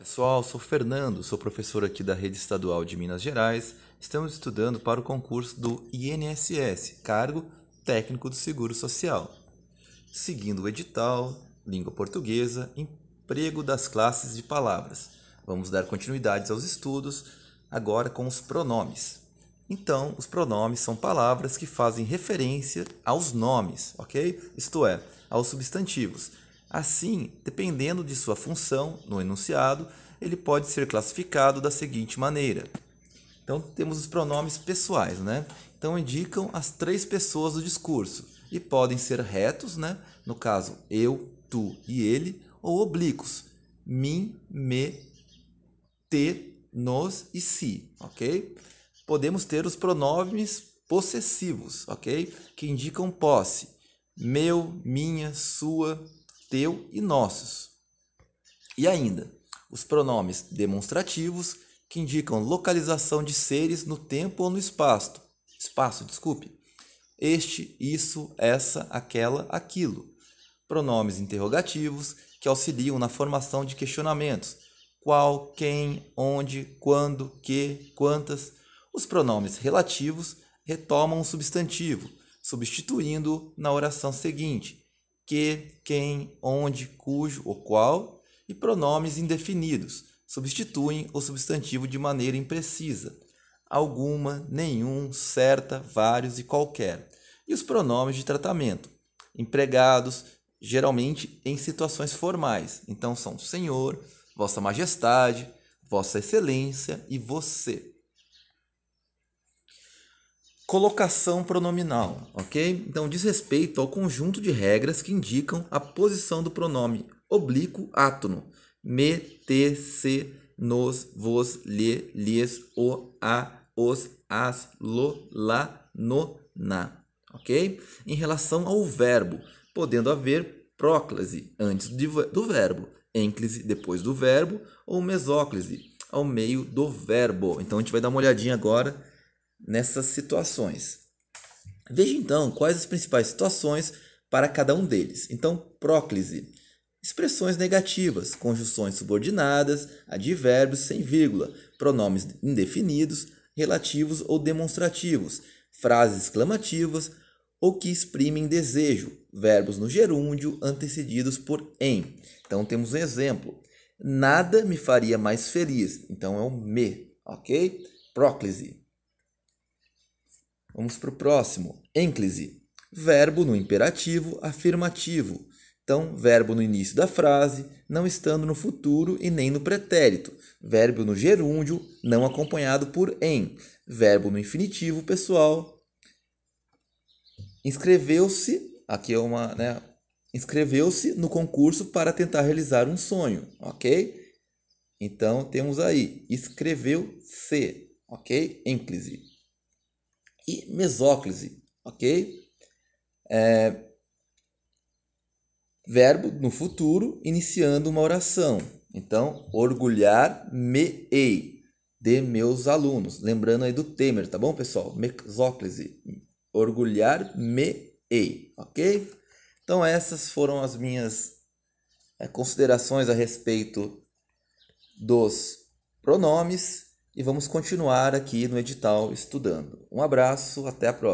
Pessoal, sou Fernando, sou professor aqui da Rede Estadual de Minas Gerais. Estamos estudando para o concurso do INSS, Cargo Técnico do Seguro Social. Seguindo o edital, língua portuguesa, emprego das classes de palavras. Vamos dar continuidade aos estudos agora com os pronomes. Então, os pronomes são palavras que fazem referência aos nomes, ok? Isto é, aos substantivos. Assim, dependendo de sua função no enunciado, ele pode ser classificado da seguinte maneira. Então, temos os pronomes pessoais, né? Então, indicam as três pessoas do discurso e podem ser retos, né? No caso, eu, tu e ele, ou oblíquos, mim, me, te, nos e si, ok? Podemos ter os pronomes possessivos, ok? Que indicam posse. Meu, minha, sua, teu e nossos. E ainda, os pronomes demonstrativos que indicam localização de seres no tempo ou no espaço. Espaço, desculpe. Este, isso, essa, aquela, aquilo. Pronomes interrogativos que auxiliam na formação de questionamentos. Qual, quem, onde, quando, que, quantas. Os pronomes relativos retomam o substantivo, substituindo-o na oração seguinte, que, quem, onde, cujo ou qual e pronomes indefinidos substituem o substantivo de maneira imprecisa. Alguma, nenhum, certa, vários e qualquer. E os pronomes de tratamento, empregados geralmente em situações formais. Então são Senhor, Vossa Majestade, Vossa Excelência e você. Colocação pronominal, ok? Então diz respeito ao conjunto de regras que indicam a posição do pronome oblíquo átono. Me, te, se, nos, vos, lhe, lhes, o, a, os, as, lo, la, no, na. Ok? Em relação ao verbo, podendo haver próclase antes do verbo, ênclise depois do verbo ou mesóclise ao meio do verbo. Então a gente vai dar uma olhadinha agora nessas situações. Veja então quais as principais situações para cada um deles. Então, próclise, expressões negativas, conjunções subordinadas, advérbios sem vírgula, pronomes indefinidos, relativos ou demonstrativos, frases exclamativas ou que exprimem desejo, verbos no gerúndio antecedidos por em. Então temos um exemplo. Nada me faria mais feliz. Então é o um me, ok? Próclise. Vamos para o próximo. Ênclise. Verbo no imperativo afirmativo. Então, verbo no início da frase, não estando no futuro e nem no pretérito. Verbo no gerúndio, não acompanhado por em. Verbo no infinitivo pessoal. Inscreveu-se, aqui é uma, né, inscreveu-se no concurso para tentar realizar um sonho, ok? Então temos aí, escreveu-se, ok? Ênclise e mesóclise, ok? É, verbo no futuro iniciando uma oração. Então, orgulhar-me-ei de meus alunos. Lembrando aí do Temer, tá bom, pessoal? Mesóclise. Orgulhar-me-ei, ok? Então, essas foram as minhas é, considerações a respeito dos pronomes e vamos continuar aqui no edital estudando. Um abraço, até a próxima.